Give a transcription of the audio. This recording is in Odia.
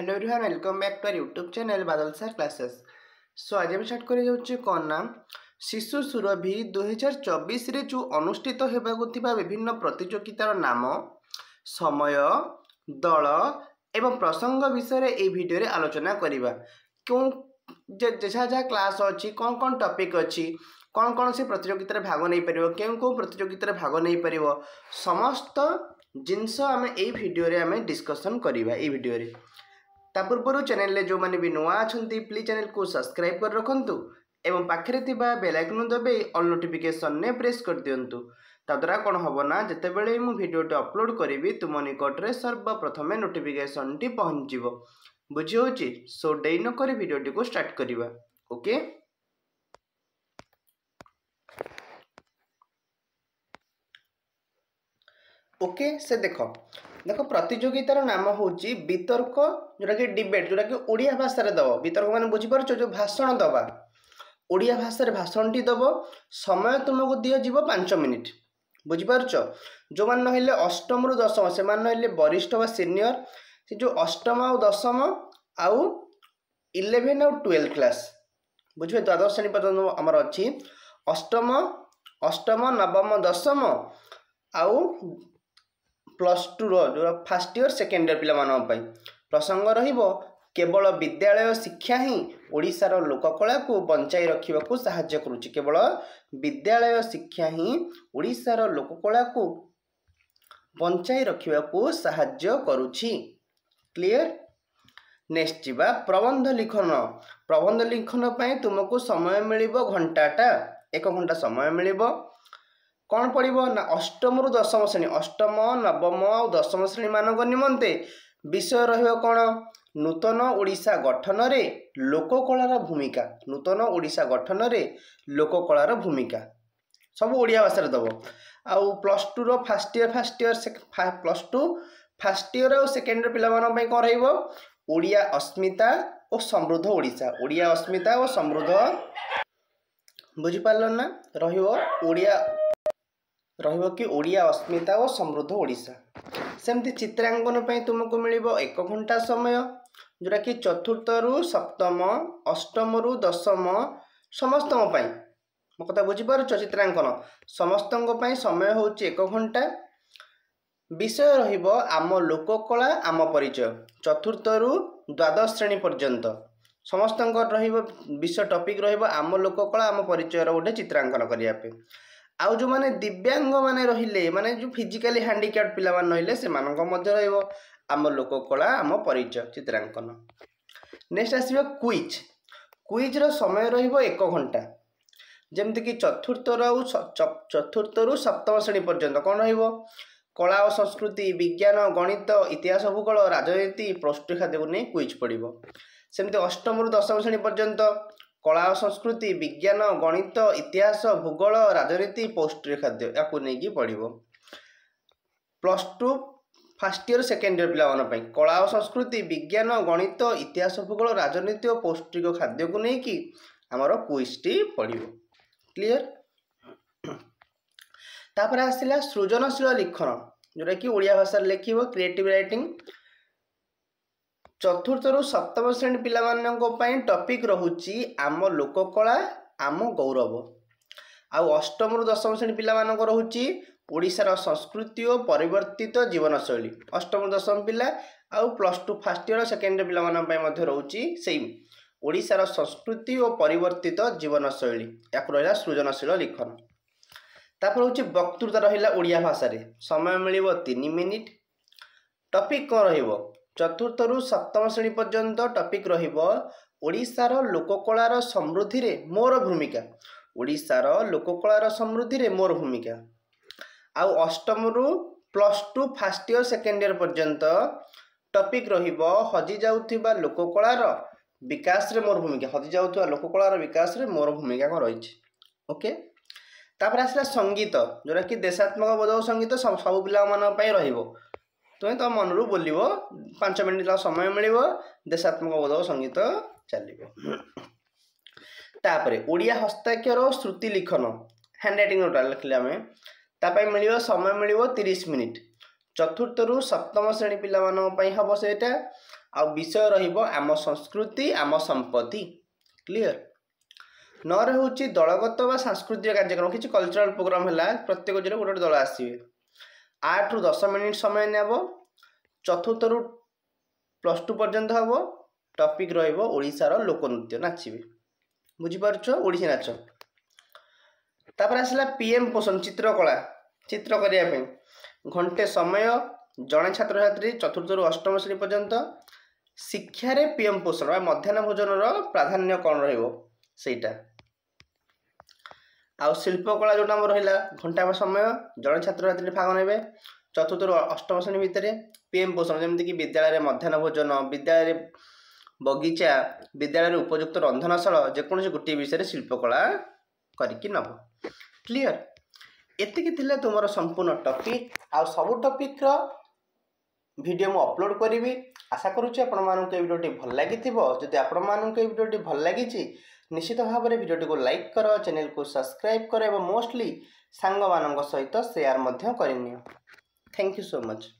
hello everyone welcome back to our YouTube channel Badal sir classes so আজ আমি স্টার্ট করে যাচ্ছি কন নাম শিশু সুরভি দুইহাজার চবিশে যে অনুষ্ঠিত হওয়া বিভিন্ন প্রতিযোগিতার নাম সময় দল এবং প্রসঙ্গ বিষয়ে এই ভিডিওরে আলোচনা করা কেউ যা যা ক্লাস অছি কোন কোন টপিক অছি কোন কোন সে প্রতিযোগিতার ভাগ নেই পারিব কেউ কেউ প্রতিযোগিতার ভাগ নেই পারিব সমস্ত জিনিস আমি এই ভিডিওরে আমি ডিসকসন করা এই ভিডিওরে ତା ପୂର୍ବରୁ ଚ୍ୟାନେଲରେ ଯେଉଁମାନେ ବି ନୂଆ ଅଛନ୍ତି ପ୍ଲିଜ୍ ଚ୍ୟାନେଲକୁ ସବସ୍କ୍ରାଇବ୍ କରି ରଖନ୍ତୁ ଏବଂ ପାଖରେ ଥିବା ବେଲାଇକନ୍ ଦବାଇ ଅଲ୍ ନୋଟିଫିକେସନ୍ରେ ପ୍ରେସ୍ କରିଦିଅନ୍ତୁ ତାଦ୍ୱାରା କ'ଣ ହେବ ନା ଯେତେବେଳେ ମୁଁ ଭିଡ଼ିଓଟି ଅପଲୋଡ଼ କରିବି ତୁମ ନିକଟରେ ସର୍ବପ୍ରଥମେ ନୋଟିଫିକେସନ୍ଟି ପହଞ୍ଚିବ ବୁଝି ହେଉଛି ସୋ ଡେଇ ନ କରି ଭିଡ଼ିଓଟିକୁ ଷ୍ଟାର୍ଟ କରିବା ଓକେ ଓକେ ସେ ଦେଖ দেখ প্রতিযোগিতার নাম হচ্ছে বিতর্ক যেটাকি ডিবেট যেটাকি ওড়িয়া ভাষায় দেব বিতর্ক মানে বুঝিপারছ যে ভাষণ দেবা ওড়িয়া ভাষায় ভাষণটি দেব সময় তোমাকে দিয়েযিব ପାଞ୍ଚ ମିନିଟ୍ ବୁଝିପାରୁଛ ଯେଉଁମାନେ ରହିଲେ ଅଷ୍ଟମରୁ ଦଶମ ସେମାନେ ରହିଲେ ବରିଷ୍ଠ ବା ସିନିୟର ସେ ଯେଉଁ ଅଷ୍ଟମ ଆଉ ଦଶମ ଆଉ ଇଲେଭେନ୍ ଆଉ ଟୁଏଲ୍ଭ କ୍ଲାସ୍ ବୁଝିବେ ଦ୍ୱାଦଶ ଶ୍ରେଣୀ ପର୍ଯ୍ୟନ୍ତ ଆମର ଅଛି ଅଷ୍ଟମ ଅଷ୍ଟମ ନବମ ଦଶମ ଆଉ ପ୍ଲସ୍ ଟୁର ଯେଉଁଟା ଫାଷ୍ଟ ଇୟର୍ ସେକେଣ୍ଡ ଇୟର୍ ପିଲାମାନଙ୍କ ପାଇଁ ପ୍ରସଙ୍ଗ ରହିବ କେବଳ ବିଦ୍ୟାଳୟ ଶିକ୍ଷା ହିଁ ଓଡ଼ିଶାର ଲୋକକଳାକୁ ବଞ୍ଚାଇ ରଖିବାକୁ ସାହାଯ୍ୟ କରୁଛି କେବଳ ବିଦ୍ୟାଳୟ ଶିକ୍ଷା ହିଁ ଓଡ଼ିଶାର ଲୋକକଳାକୁ ବଞ୍ଚାଇ ରଖିବାକୁ ସାହାଯ୍ୟ କରୁଛି କ୍ଲିଅର୍ ନେକ୍ସଟ ଯିବା ପ୍ରବନ୍ଧ ଲିଖନ ପ୍ରବନ୍ଧ ଲିଖନ ପାଇଁ ତୁମକୁ ସମୟ ମିଳିବ ଘଣ୍ଟାଟା ଏକ ଘଣ୍ଟା ସମୟ ମିଳିବ କ'ଣ ପଡ଼ିବ ନା ଅଷ୍ଟମରୁ ଦଶମ ଶ୍ରେଣୀ ଅଷ୍ଟମ ନବମ ଆଉ ଦଶମ ଶ୍ରେଣୀମାନଙ୍କ ନିମନ୍ତେ ବିଷୟ ରହିବ କ'ଣ ନୂତନ ଓଡ଼ିଶା ଗଠନରେ ଲୋକକଳାର ଭୂମିକା ନୂତନ ଓଡ଼ିଶା ଗଠନରେ ଲୋକକଳାର ଭୂମିକା ସବୁ ଓଡ଼ିଆ ଭାଷାରେ ଦେବ ଆଉ ପ୍ଲସ୍ ଟୁର first year first year plus two first year ଆଉ ସେକେଣ୍ଡ ଇୟର୍ ପିଲାମାନଙ୍କ ପାଇଁ କ'ଣ ରହିବ ଓଡ଼ିଆ ଅସ୍ମିତା ଓ ସମୃଦ୍ଧ ଓଡ଼ିଶା ଓଡ଼ିଆ ଅସ୍ମିତା ଓ ସମୃଦ୍ଧ ବୁଝିପାରିଲ ନା ରହିବ ଓଡ଼ିଆ ରହିବ କି ଓଡ଼ିଆ ଅସ୍ମିତା ଓ ସମୃଦ୍ଧ ଓଡ଼ିଶା ସେମିତି ଚିତ୍ରାଙ୍କନ ପାଇଁ ତୁମକୁ ମିଳିବ ଏକ ଘଣ୍ଟା ସମୟ ଯେଉଁଟାକି ଚତୁର୍ଥରୁ ସପ୍ତମ ଅଷ୍ଟମରୁ ଦଶମ ସମସ୍ତଙ୍କ ପାଇଁ ମୋ କଥା ବୁଝିପାରୁଛ ଚିତ୍ରାଙ୍କନ ସମସ୍ତଙ୍କ ପାଇଁ ସମୟ ହେଉଛି ଏକ ଘଣ୍ଟା ବିଷୟ ରହିବ ଆମ ଲୋକକଳା ଆମ ପରିଚୟ ଚତୁର୍ଥରୁ ଦ୍ୱାଦଶ ଶ୍ରେଣୀ ପର୍ଯ୍ୟନ୍ତ ସମସ୍ତଙ୍କର ରହିବ ବିଷୟ ଟପିକ୍ ରହିବ ଆମ ଲୋକକଳା ଆମ ପରିଚୟର ଗୋଟେ ଚିତ୍ରାଙ୍କନ କରିବା ପାଇଁ ଆଉ ଯେଉଁମାନେ ଦିବ୍ୟାଙ୍ଗମାନେ ରହିଲେ ମାନେ ଯେଉଁ ଫିଜିକାଲି ହ୍ୟାଣ୍ଡିକ୍ୟାପ୍ଟ ପିଲାମାନେ ରହିଲେ ସେମାନଙ୍କ ମଧ୍ୟ ରହିବ ଆମ ଲୋକକଳା ଆମ ପରିଚୟ ଚିତ୍ରାଙ୍କନ ନେକ୍ସଟ ଆସିବ କୁଇଜ୍ କୁଇଜ୍ର ସମୟ ରହିବ ଏକ ଘଣ୍ଟା ଯେମିତିକି ଚତୁର୍ଥରୁ ଆଉ ଚତୁର୍ଥରୁ ସପ୍ତମ ଶ୍ରେଣୀ ପର୍ଯ୍ୟନ୍ତ କ'ଣ ରହିବ କଳା ଓ ସଂସ୍କୃତି ବିଜ୍ଞାନ ଗଣିତ ଇତିହାସ ଭୂଗୋଳ ରାଜନୀତି ଖାଦ୍ୟକୁ ନେଇ କୁଇଜ୍ ପଡ଼ିବ ସେମିତି ଅଷ୍ଟମରୁ ଦଶମ ଶ୍ରେଣୀ ପର୍ଯ୍ୟନ୍ତ କଳା ଓ ସଂସ୍କୃତି ବିଜ୍ଞାନ ଗଣିତ ଇତିହାସ ଭୂଗୋଳ ରାଜନୀତି ପୌଷ୍ଟିକ ଖାଦ୍ୟ ୟାକୁ ନେଇକି ପଢ଼ିବ plus two first year second year ପିଲାମାନଙ୍କ ପାଇଁ କଳା ଓ ସଂସ୍କୃତି ବିଜ୍ଞାନ ଗଣିତ ଇତିହାସ ଭୂଗୋଳ ରାଜନୀତି ଓ ପୌଷ୍ଟିକ ଖାଦ୍ୟକୁ ନେଇକି ଆମର କୁଇଜ୍ଟି ପଡ଼ିବ କ୍ଲିଅର୍ ତାପରେ ଆସିଲା ସୃଜନଶୀଳ ଲିଖନ ଯେଉଁଟାକି ଓଡ଼ିଆ ଭାଷାରେ ଲେଖିବ କ୍ରିଏଟିଭ୍ ରାଇଟିଂ ଚତୁର୍ଥରୁ ସପ୍ତମ ଶ୍ରେଣୀ ପିଲାମାନଙ୍କ ପାଇଁ ଟପିକ୍ ରହୁଛି ଆମ ଲୋକକଳା ଆମ ଗୌରବ ଆଉ ଅଷ୍ଟମରୁ ଦଶମ ଶ୍ରେଣୀ ପିଲାମାନଙ୍କ ରହୁଛି ଓଡ଼ିଶାର ସଂସ୍କୃତି ଓ ପରିବର୍ତ୍ତିତ ଜୀବନଶୈଳୀ ଅଷ୍ଟମ ଦଶମ ପିଲା ଆଉ plus two first year second year ପିଲାମାନଙ୍କ ପାଇଁ ମଧ୍ୟ ରହୁଛି ସେଇ ଓଡ଼ିଶାର ସଂସ୍କୃତି ଓ ପରିବର୍ତ୍ତିତ ଜୀବନଶୈଳୀ ଏହାକୁ ରହିଲା ସୃଜନଶୀଳ ଲିଖନ ତାପରେ ହେଉଛି ବକ୍ତୃତା ରହିଲା ଓଡ଼ିଆ ଭାଷାରେ ସମୟ ମିଳିବ ତିନି ମିନିଟ୍ ଟପିକ୍ କ'ଣ ରହିବ ଚତୁର୍ଥରୁ ସପ୍ତମ ଶ୍ରେଣୀ ପର୍ଯ୍ୟନ୍ତ ଟପିକ୍ ରହିବ ଓଡ଼ିଶାର ଲୋକକଳାର ସମୃଦ୍ଧିରେ ମୋର ଭୂମିକା ଓଡ଼ିଶାର ଲୋକକଳାର ସମୃଦ୍ଧିରେ ମୋର ଭୂମିକା ଆଉ ଅଷ୍ଟମରୁ plus two first year second year ପର୍ଯ୍ୟନ୍ତ ଟପିକ୍ ରହିବ ହଜିଯାଉଥିବା ଲୋକକଳାର ବିକାଶରେ ମୋର ଭୂମିକା ହଜିଯାଉଥିବା ଲୋକକଳାର ବିକାଶରେ ମୋର ଭୂମିକା କ'ଣ ରହିଛି ଓକେ ତାପରେ ଆସିଲା ସଙ୍ଗୀତ ଯେଉଁଟାକି ଦେଶାତ୍ମକ ବୋଧ ସଙ୍ଗୀତ ସବୁ ପିଲାମାନଙ୍କ ପାଇଁ ରହିବ ତୁମେ ତୁମ ମନରୁ ବୋଲିବ ପାଞ୍ଚ ମିନିଟ୍ ତୁମ ସମୟ ମିଳିବ ଦେଶାତ୍ମକ ବୋଧ ସଙ୍ଗୀତ ଚାଲିବ ତାପରେ ଓଡ଼ିଆ ହସ୍ତାକ୍ଷର ଶ୍ରୁତି ଲିଖନ ହ୍ୟାଣ୍ଡ ରାଇଟିଂ ନୋଟା ଲେଖିଲେ ଆମେ ତା ପାଇଁ ମିଳିବ ସମୟ ମିଳିବ ତିରିଶ ମିନିଟ୍ ଚତୁର୍ଥରୁ ସପ୍ତମ ଶ୍ରେଣୀ ପିଲାମାନଙ୍କ ପାଇଁ ହେବ ସେଇଟା ଆଉ ବିଷୟ ରହିବ ଆମ ସଂସ୍କୃତି ଆମ ସମ୍ପତ୍ତି କ୍ଲିଅର ନଅରେ ହେଉଛି ଦଳଗତ ବା ସାଂସ୍କୃତିକ କାର୍ଯ୍ୟକ୍ରମ କିଛି କଲଚରାଲ ପ୍ରୋଗ୍ରାମ ହେଲା ପ୍ରତ୍ୟେକ ଜିଲ୍ଲାରେ ଗୋଟେ ଗୋଟେ ଦଳ ଆସିବେ ଆଠରୁ ଦଶ ମିନିଟ୍ ସମୟ ନେବ ଚତୁର୍ଥରୁ ପ୍ଲସ୍ ଟୁ ପର୍ଯ୍ୟନ୍ତ ହେବ ଟପିକ୍ ରହିବ ଓଡ଼ିଶାର ଲୋକନୃତ୍ୟ ନାଚିବେ ବୁଝିପାରୁଛ ଓଡ଼ିଶୀ ନାଚ ତାପରେ ଆସିଲା ପି ଏମ୍ ପୋଷଣ ଚିତ୍ରକଳା ଚିତ୍ର କରିବା ପାଇଁ ଘଣ୍ଟେ ସମୟ ଜଣେ ଛାତ୍ରଛାତ୍ରୀ ଚତୁର୍ଥରୁ ଅଷ୍ଟମ ଶ୍ରେଣୀ ପର୍ଯ୍ୟନ୍ତ ଶିକ୍ଷାରେ ପି ଏମ୍ ପୋଷଣ ବା ମଧ୍ୟାହ୍ନ ଭୋଜନର ପ୍ରାଧାନ୍ୟ କ'ଣ ରହିବ ସେଇଟା ଆଉ ଶିଳ୍ପକଳା ଯେଉଁଟା ଆମର ରହିଲା ଘଣ୍ଟାକ ସମୟ ଜଣେ ଛାତ୍ରଛାତ୍ରୀ ଭାଗ ନେବେ ଚତୁର୍ଥରୁ ଅଷ୍ଟମ ଶ୍ରେଣୀ ଭିତରେ ପି ଏମ୍ ପୋଷଣ ଯେମିତିକି ବିଦ୍ୟାଳୟରେ ମଧ୍ୟାହ୍ନ ଭୋଜନ ବିଦ୍ୟାଳୟରେ ବଗିଚା ବିଦ୍ୟାଳୟରେ ଉପଯୁକ୍ତ ରନ୍ଧନଶାଳ ଯେକୌଣସି ଗୋଟିଏ ବିଷୟରେ ଶିଳ୍ପକଳା କରିକି ନେବ କ୍ଲିଅର ଏତିକି ଥିଲା ତୁମର ସମ୍ପୂର୍ଣ୍ଣ ଟପିକ୍ ଆଉ ସବୁ ଟପିକ୍ର ଭିଡ଼ିଓ ମୁଁ ଅପଲୋଡ଼ କରିବି ଆଶା କରୁଛି ଆପଣମାନଙ୍କୁ ଏ ଭିଡ଼ିଓଟି ଭଲ ଲାଗିଥିବ ଯଦି ଆପଣମାନଙ୍କୁ ଏ ଭିଡ଼ିଓଟି ଭଲ ଲାଗିଛି ନିଶ୍ଚିତ ଭାବରେ ଭିଡ଼ିଓଟିକୁ ଲାଇକ୍ କର ଚ୍ୟାନେଲକୁ ସବସ୍କ୍ରାଇବ୍ କର ଏବଂ ମୋଷ୍ଟଲି ସାଙ୍ଗମାନଙ୍କ ସହିତ ସେୟାର୍ ମଧ୍ୟ କରିନିଅ ଥ୍ୟାଙ୍କ ୟୁ ସୋ ମଚ୍